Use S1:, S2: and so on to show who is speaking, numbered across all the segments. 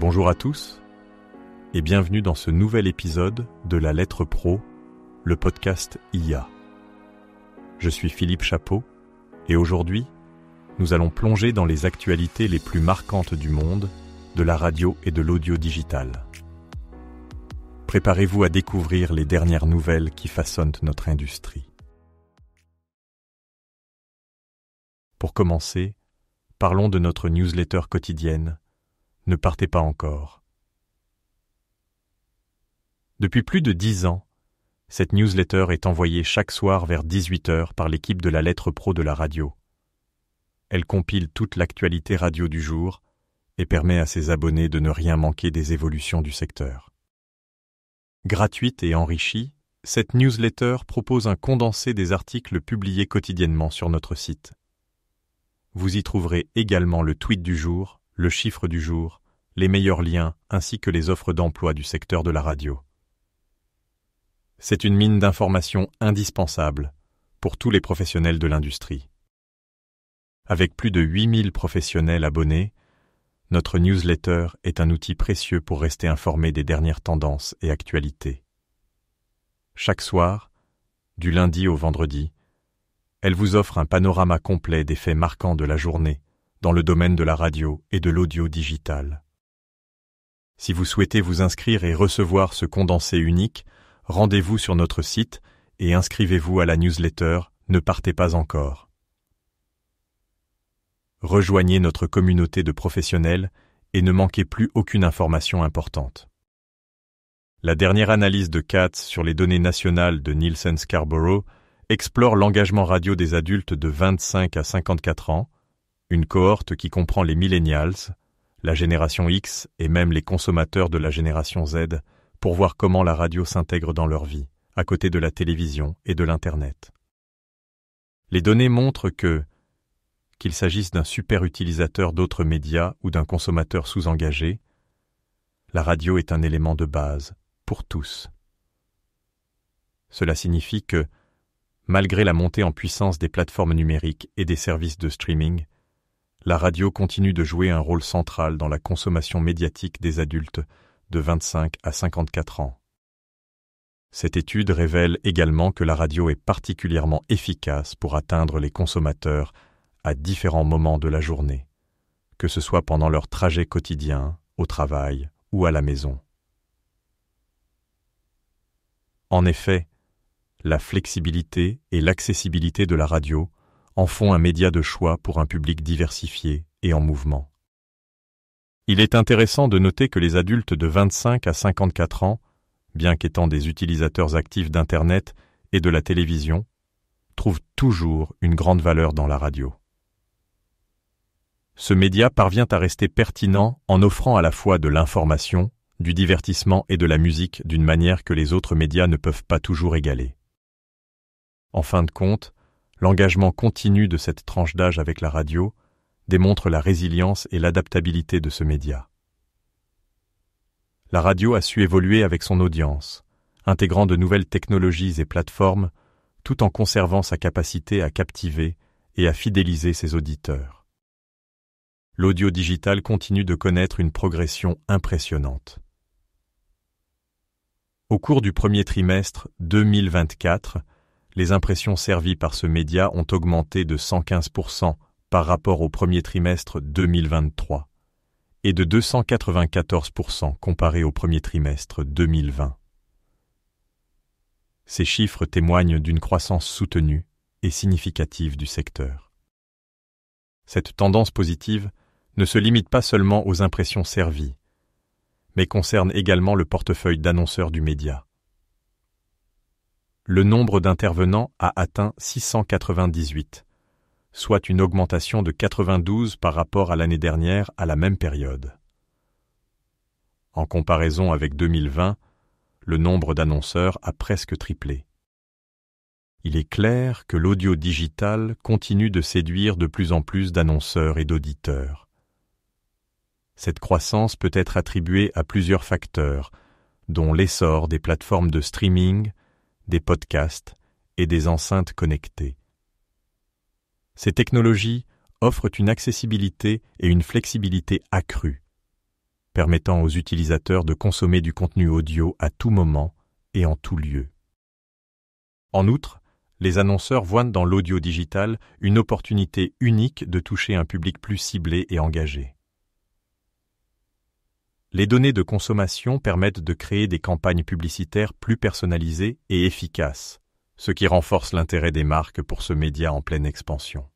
S1: Bonjour à tous et bienvenue dans ce nouvel épisode de La Lettre Pro, le podcast IA. Je suis Philippe Chapeau et aujourd'hui, nous allons plonger dans les actualités les plus marquantes du monde, de la radio et de l'audio digital. Préparez-vous à découvrir les dernières nouvelles qui façonnent notre industrie. Pour commencer, parlons de notre newsletter quotidienne ne partez pas encore. Depuis plus de dix ans, cette newsletter est envoyée chaque soir vers 18h par l'équipe de la lettre pro de la radio. Elle compile toute l'actualité radio du jour et permet à ses abonnés de ne rien manquer des évolutions du secteur. Gratuite et enrichie, cette newsletter propose un condensé des articles publiés quotidiennement sur notre site. Vous y trouverez également le tweet du jour le chiffre du jour, les meilleurs liens ainsi que les offres d'emploi du secteur de la radio. C'est une mine d'informations indispensable pour tous les professionnels de l'industrie. Avec plus de 8000 professionnels abonnés, notre newsletter est un outil précieux pour rester informé des dernières tendances et actualités. Chaque soir, du lundi au vendredi, elle vous offre un panorama complet des faits marquants de la journée, dans le domaine de la radio et de l'audio digital. Si vous souhaitez vous inscrire et recevoir ce condensé unique, rendez-vous sur notre site et inscrivez-vous à la newsletter Ne partez pas encore. Rejoignez notre communauté de professionnels et ne manquez plus aucune information importante. La dernière analyse de Katz sur les données nationales de Nielsen Scarborough explore l'engagement radio des adultes de 25 à 54 ans, une cohorte qui comprend les millennials, la génération X et même les consommateurs de la génération Z pour voir comment la radio s'intègre dans leur vie, à côté de la télévision et de l'Internet. Les données montrent que, qu'il s'agisse d'un super utilisateur d'autres médias ou d'un consommateur sous-engagé, la radio est un élément de base pour tous. Cela signifie que, malgré la montée en puissance des plateformes numériques et des services de streaming, la radio continue de jouer un rôle central dans la consommation médiatique des adultes de 25 à 54 ans. Cette étude révèle également que la radio est particulièrement efficace pour atteindre les consommateurs à différents moments de la journée, que ce soit pendant leur trajet quotidien, au travail ou à la maison. En effet, la flexibilité et l'accessibilité de la radio en font un média de choix pour un public diversifié et en mouvement. Il est intéressant de noter que les adultes de 25 à 54 ans, bien qu'étant des utilisateurs actifs d'Internet et de la télévision, trouvent toujours une grande valeur dans la radio. Ce média parvient à rester pertinent en offrant à la fois de l'information, du divertissement et de la musique d'une manière que les autres médias ne peuvent pas toujours égaler. En fin de compte, l'engagement continu de cette tranche d'âge avec la radio démontre la résilience et l'adaptabilité de ce média. La radio a su évoluer avec son audience, intégrant de nouvelles technologies et plateformes, tout en conservant sa capacité à captiver et à fidéliser ses auditeurs. L'audio digital continue de connaître une progression impressionnante. Au cours du premier trimestre 2024, les impressions servies par ce média ont augmenté de 115% par rapport au premier trimestre 2023 et de 294% comparé au premier trimestre 2020. Ces chiffres témoignent d'une croissance soutenue et significative du secteur. Cette tendance positive ne se limite pas seulement aux impressions servies, mais concerne également le portefeuille d'annonceurs du média le nombre d'intervenants a atteint 698, soit une augmentation de 92 par rapport à l'année dernière à la même période. En comparaison avec 2020, le nombre d'annonceurs a presque triplé. Il est clair que l'audio digital continue de séduire de plus en plus d'annonceurs et d'auditeurs. Cette croissance peut être attribuée à plusieurs facteurs, dont l'essor des plateformes de streaming, des podcasts et des enceintes connectées. Ces technologies offrent une accessibilité et une flexibilité accrues, permettant aux utilisateurs de consommer du contenu audio à tout moment et en tout lieu. En outre, les annonceurs voient dans l'audio digital une opportunité unique de toucher un public plus ciblé et engagé. Les données de consommation permettent de créer des campagnes publicitaires plus personnalisées et efficaces, ce qui renforce l'intérêt des marques pour ce média en pleine expansion.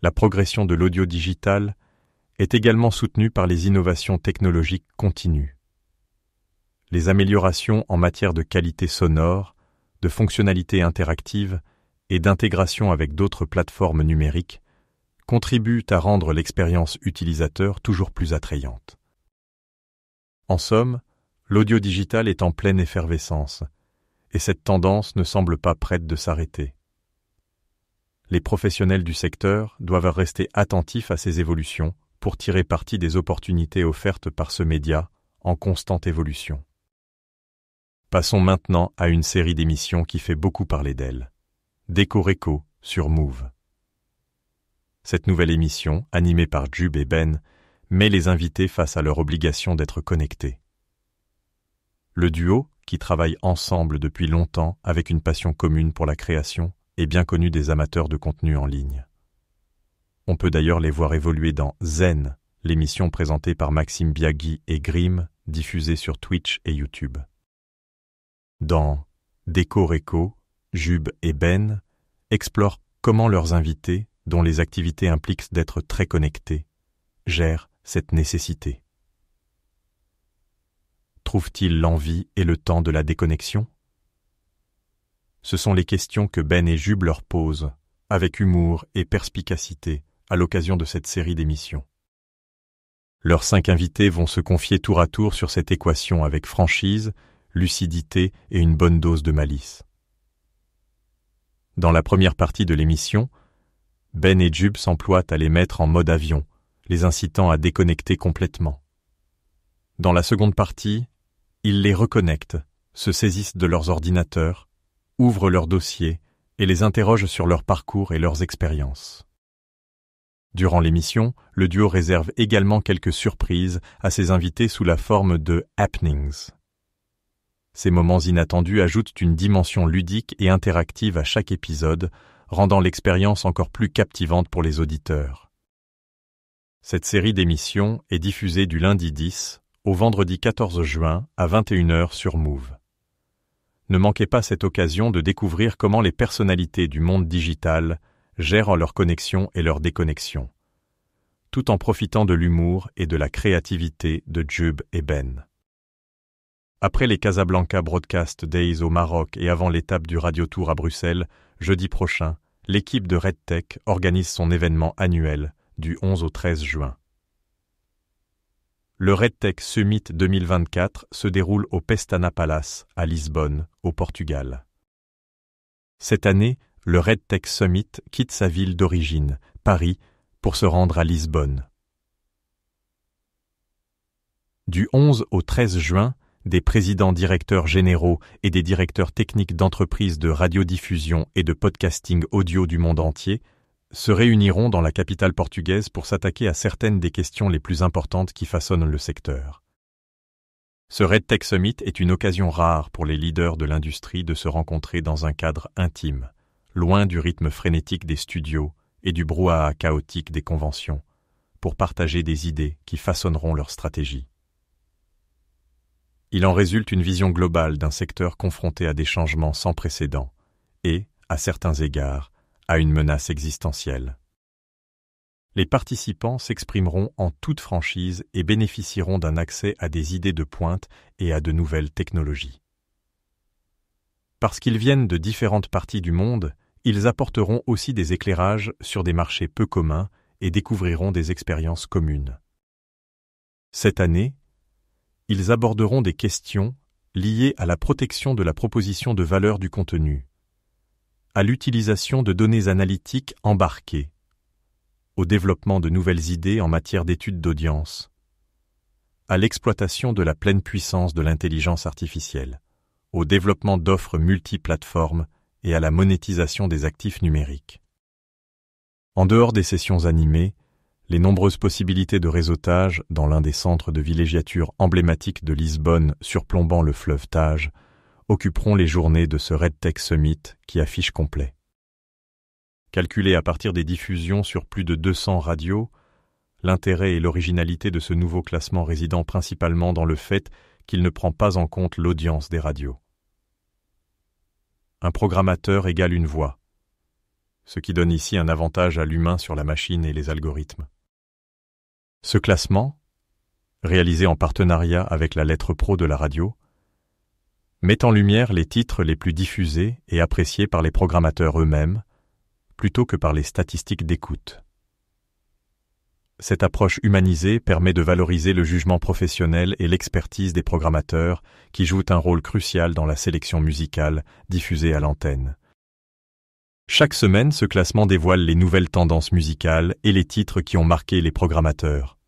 S1: La progression de l'audio digital est également soutenue par les innovations technologiques continues. Les améliorations en matière de qualité sonore, de fonctionnalités interactives et d'intégration avec d'autres plateformes numériques contribuent à rendre l'expérience utilisateur toujours plus attrayante. En somme, l'audio digital est en pleine effervescence, et cette tendance ne semble pas prête de s'arrêter. Les professionnels du secteur doivent rester attentifs à ces évolutions pour tirer parti des opportunités offertes par ce média en constante évolution. Passons maintenant à une série d'émissions qui fait beaucoup parler d'elle. Décoréco sur Move. Cette nouvelle émission, animée par Jub et Ben, mais les invités face à leur obligation d'être connectés. Le duo, qui travaille ensemble depuis longtemps avec une passion commune pour la création, est bien connu des amateurs de contenu en ligne. On peut d'ailleurs les voir évoluer dans Zen, l'émission présentée par Maxime Biagui et Grimm, diffusée sur Twitch et YouTube. Dans Déco Réco, Jube et Ben explorent comment leurs invités, dont les activités impliquent d'être très connectés, gèrent cette nécessité Trouve-t-il l'envie et le temps de la déconnexion Ce sont les questions que Ben et Jub leur posent, avec humour et perspicacité, à l'occasion de cette série d'émissions. Leurs cinq invités vont se confier tour à tour sur cette équation avec franchise, lucidité et une bonne dose de malice. Dans la première partie de l'émission, Ben et Jube s'emploient à les mettre en mode avion, les incitant à déconnecter complètement. Dans la seconde partie, ils les reconnectent, se saisissent de leurs ordinateurs, ouvrent leurs dossiers et les interrogent sur leur parcours et leurs expériences. Durant l'émission, le duo réserve également quelques surprises à ses invités sous la forme de happenings. Ces moments inattendus ajoutent une dimension ludique et interactive à chaque épisode, rendant l'expérience encore plus captivante pour les auditeurs. Cette série d'émissions est diffusée du lundi 10 au vendredi 14 juin à 21h sur Move. Ne manquez pas cette occasion de découvrir comment les personnalités du monde digital gèrent leur connexion et leur déconnexion tout en profitant de l'humour et de la créativité de Jub et Ben. Après les Casablanca Broadcast Days au Maroc et avant l'étape du Radio Tour à Bruxelles, jeudi prochain, l'équipe de Red Tech organise son événement annuel du 11 au 13 juin. Le RedTech Summit 2024 se déroule au Pestana Palace, à Lisbonne, au Portugal. Cette année, le RedTech Summit quitte sa ville d'origine, Paris, pour se rendre à Lisbonne. Du 11 au 13 juin, des présidents directeurs généraux et des directeurs techniques d'entreprises de radiodiffusion et de podcasting audio du monde entier se réuniront dans la capitale portugaise pour s'attaquer à certaines des questions les plus importantes qui façonnent le secteur. Ce Red Tech Summit est une occasion rare pour les leaders de l'industrie de se rencontrer dans un cadre intime, loin du rythme frénétique des studios et du brouhaha chaotique des conventions, pour partager des idées qui façonneront leur stratégie. Il en résulte une vision globale d'un secteur confronté à des changements sans précédent et, à certains égards, à une menace existentielle. Les participants s'exprimeront en toute franchise et bénéficieront d'un accès à des idées de pointe et à de nouvelles technologies. Parce qu'ils viennent de différentes parties du monde, ils apporteront aussi des éclairages sur des marchés peu communs et découvriront des expériences communes. Cette année, ils aborderont des questions liées à la protection de la proposition de valeur du contenu, à l'utilisation de données analytiques embarquées, au développement de nouvelles idées en matière d'études d'audience, à l'exploitation de la pleine puissance de l'intelligence artificielle, au développement d'offres multiplateformes et à la monétisation des actifs numériques. En dehors des sessions animées, les nombreuses possibilités de réseautage dans l'un des centres de villégiature emblématiques de Lisbonne surplombant le fleuve Tage occuperont les journées de ce Red Tech Summit qui affiche complet. Calculé à partir des diffusions sur plus de 200 radios, l'intérêt et l'originalité de ce nouveau classement résident principalement dans le fait qu'il ne prend pas en compte l'audience des radios. Un programmateur égale une voix, ce qui donne ici un avantage à l'humain sur la machine et les algorithmes. Ce classement, réalisé en partenariat avec la lettre pro de la radio, met en lumière les titres les plus diffusés et appréciés par les programmateurs eux-mêmes, plutôt que par les statistiques d'écoute. Cette approche humanisée permet de valoriser le jugement professionnel et l'expertise des programmateurs qui jouent un rôle crucial dans la sélection musicale diffusée à l'antenne. Chaque semaine, ce classement dévoile les nouvelles tendances musicales et les titres qui ont marqué les programmateurs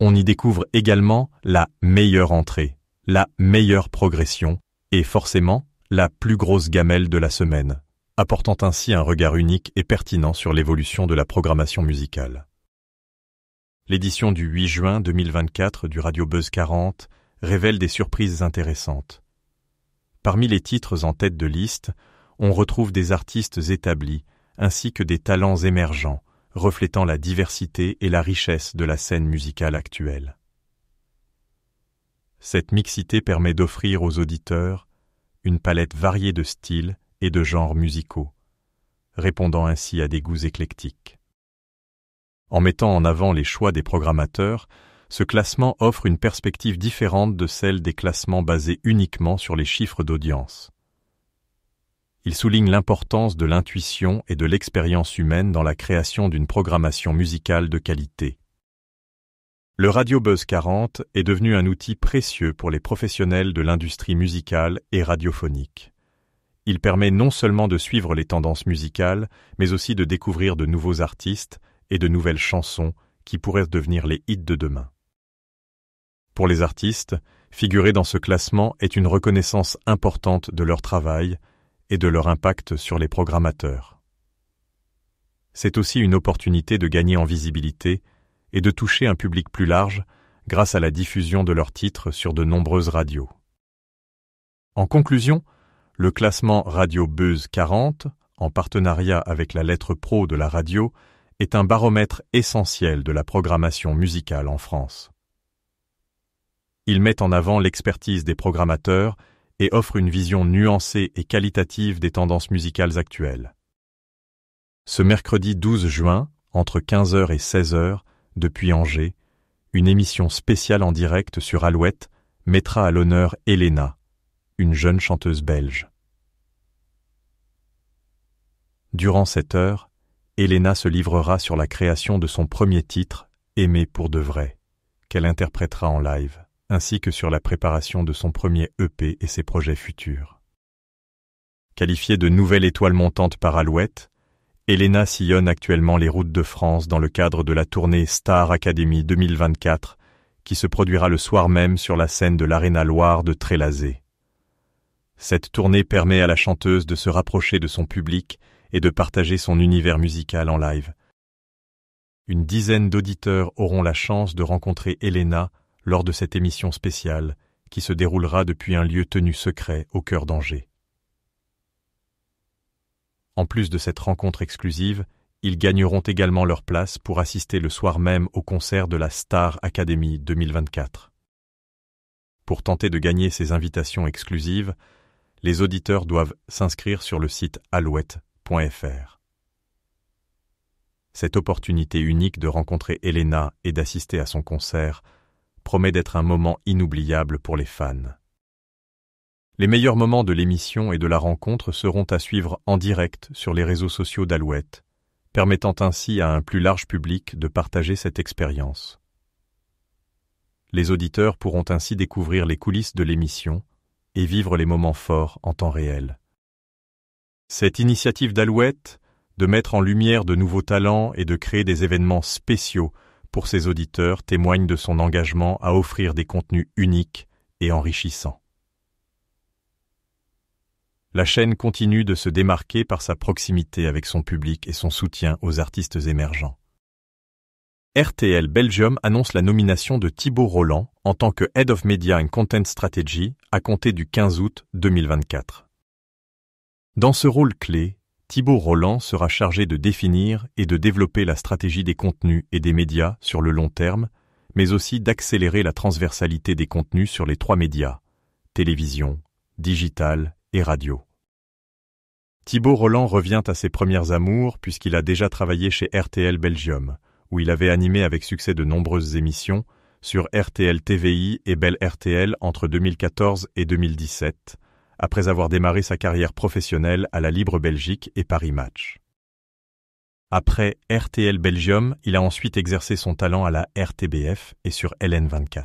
S1: on y découvre également la meilleure entrée, la meilleure progression et forcément la plus grosse gamelle de la semaine, apportant ainsi un regard unique et pertinent sur l'évolution de la programmation musicale. L'édition du 8 juin 2024 du Radio Buzz 40 révèle des surprises intéressantes. Parmi les titres en tête de liste, on retrouve des artistes établis ainsi que des talents émergents, reflétant la diversité et la richesse de la scène musicale actuelle. Cette mixité permet d'offrir aux auditeurs une palette variée de styles et de genres musicaux, répondant ainsi à des goûts éclectiques. En mettant en avant les choix des programmateurs, ce classement offre une perspective différente de celle des classements basés uniquement sur les chiffres d'audience il souligne l'importance de l'intuition et de l'expérience humaine dans la création d'une programmation musicale de qualité. Le Radio Buzz 40 est devenu un outil précieux pour les professionnels de l'industrie musicale et radiophonique. Il permet non seulement de suivre les tendances musicales, mais aussi de découvrir de nouveaux artistes et de nouvelles chansons qui pourraient devenir les hits de demain. Pour les artistes, figurer dans ce classement est une reconnaissance importante de leur travail, et de leur impact sur les programmateurs. C'est aussi une opportunité de gagner en visibilité et de toucher un public plus large grâce à la diffusion de leurs titres sur de nombreuses radios. En conclusion, le classement Radio Buzz 40, en partenariat avec la lettre pro de la radio, est un baromètre essentiel de la programmation musicale en France. Il met en avant l'expertise des programmateurs et offre une vision nuancée et qualitative des tendances musicales actuelles. Ce mercredi 12 juin, entre 15h et 16h, depuis Angers, une émission spéciale en direct sur Alouette mettra à l'honneur Elena, une jeune chanteuse belge. Durant cette heure, Elena se livrera sur la création de son premier titre, Aimé pour de vrai, qu'elle interprétera en live ainsi que sur la préparation de son premier EP et ses projets futurs. Qualifiée de nouvelle étoile montante par Alouette, Elena sillonne actuellement les routes de France dans le cadre de la tournée Star Academy 2024 qui se produira le soir même sur la scène de l'Arena Loire de Trélazé. Cette tournée permet à la chanteuse de se rapprocher de son public et de partager son univers musical en live. Une dizaine d'auditeurs auront la chance de rencontrer Elena lors de cette émission spéciale qui se déroulera depuis un lieu tenu secret au cœur d'Angers. En plus de cette rencontre exclusive, ils gagneront également leur place pour assister le soir même au concert de la Star Academy 2024. Pour tenter de gagner ces invitations exclusives, les auditeurs doivent s'inscrire sur le site alouette.fr. Cette opportunité unique de rencontrer Elena et d'assister à son concert promet d'être un moment inoubliable pour les fans. Les meilleurs moments de l'émission et de la rencontre seront à suivre en direct sur les réseaux sociaux d'Alouette, permettant ainsi à un plus large public de partager cette expérience. Les auditeurs pourront ainsi découvrir les coulisses de l'émission et vivre les moments forts en temps réel. Cette initiative d'Alouette, de mettre en lumière de nouveaux talents et de créer des événements spéciaux pour ses auditeurs témoigne de son engagement à offrir des contenus uniques et enrichissants. La chaîne continue de se démarquer par sa proximité avec son public et son soutien aux artistes émergents. RTL Belgium annonce la nomination de Thibaut Roland en tant que Head of Media and Content Strategy à compter du 15 août 2024. Dans ce rôle clé, Thibaut Roland sera chargé de définir et de développer la stratégie des contenus et des médias sur le long terme, mais aussi d'accélérer la transversalité des contenus sur les trois médias, télévision, digital et radio. Thibaut Roland revient à ses premières amours puisqu'il a déjà travaillé chez RTL Belgium, où il avait animé avec succès de nombreuses émissions sur RTL TVI et Bell RTL entre 2014 et 2017, après avoir démarré sa carrière professionnelle à la Libre Belgique et Paris Match. Après RTL Belgium, il a ensuite exercé son talent à la RTBF et sur LN24.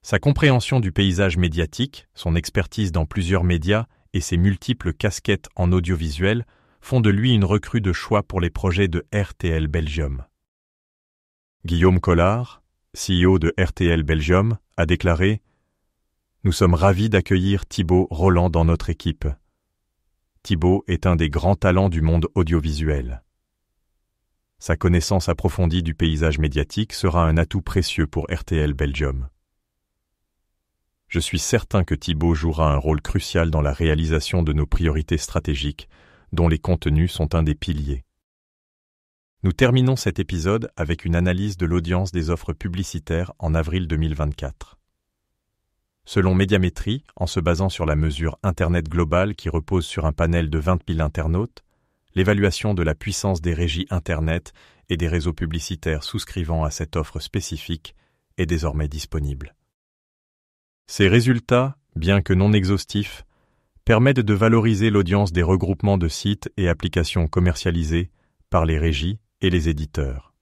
S1: Sa compréhension du paysage médiatique, son expertise dans plusieurs médias et ses multiples casquettes en audiovisuel font de lui une recrue de choix pour les projets de RTL Belgium. Guillaume Collard, CEO de RTL Belgium, a déclaré nous sommes ravis d'accueillir Thibaut Roland dans notre équipe. Thibaut est un des grands talents du monde audiovisuel. Sa connaissance approfondie du paysage médiatique sera un atout précieux pour RTL Belgium. Je suis certain que Thibaut jouera un rôle crucial dans la réalisation de nos priorités stratégiques, dont les contenus sont un des piliers. Nous terminons cet épisode avec une analyse de l'audience des offres publicitaires en avril 2024. Selon Médiamétrie, en se basant sur la mesure Internet globale qui repose sur un panel de 20 000 internautes, l'évaluation de la puissance des régies Internet et des réseaux publicitaires souscrivant à cette offre spécifique est désormais disponible. Ces résultats, bien que non exhaustifs, permettent de valoriser l'audience des regroupements de sites et applications commercialisés par les régies et les éditeurs.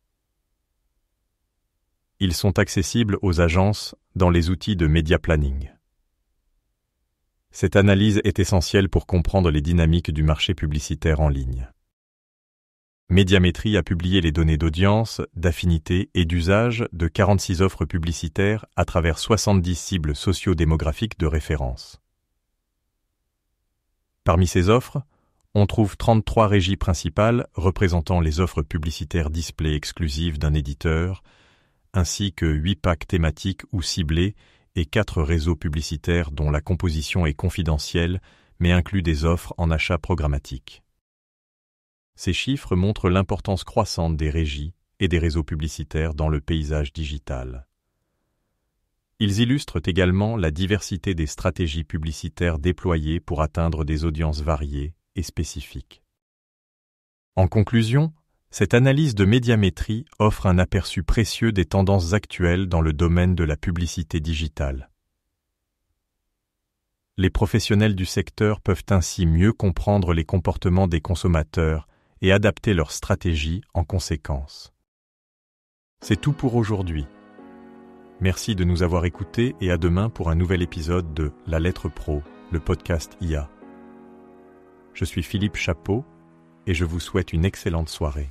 S1: Ils sont accessibles aux agences dans les outils de média planning. Cette analyse est essentielle pour comprendre les dynamiques du marché publicitaire en ligne. Médiamétrie a publié les données d'audience, d'affinité et d'usage de 46 offres publicitaires à travers 70 cibles sociodémographiques de référence. Parmi ces offres, on trouve 33 régies principales représentant les offres publicitaires display exclusives d'un éditeur, ainsi que huit packs thématiques ou ciblés et quatre réseaux publicitaires dont la composition est confidentielle mais inclut des offres en achat programmatique. Ces chiffres montrent l'importance croissante des régies et des réseaux publicitaires dans le paysage digital. Ils illustrent également la diversité des stratégies publicitaires déployées pour atteindre des audiences variées et spécifiques. En conclusion, cette analyse de médiamétrie offre un aperçu précieux des tendances actuelles dans le domaine de la publicité digitale. Les professionnels du secteur peuvent ainsi mieux comprendre les comportements des consommateurs et adapter leurs stratégies en conséquence. C'est tout pour aujourd'hui. Merci de nous avoir écoutés et à demain pour un nouvel épisode de La Lettre Pro, le podcast IA. Je suis Philippe Chapeau et je vous souhaite une excellente soirée.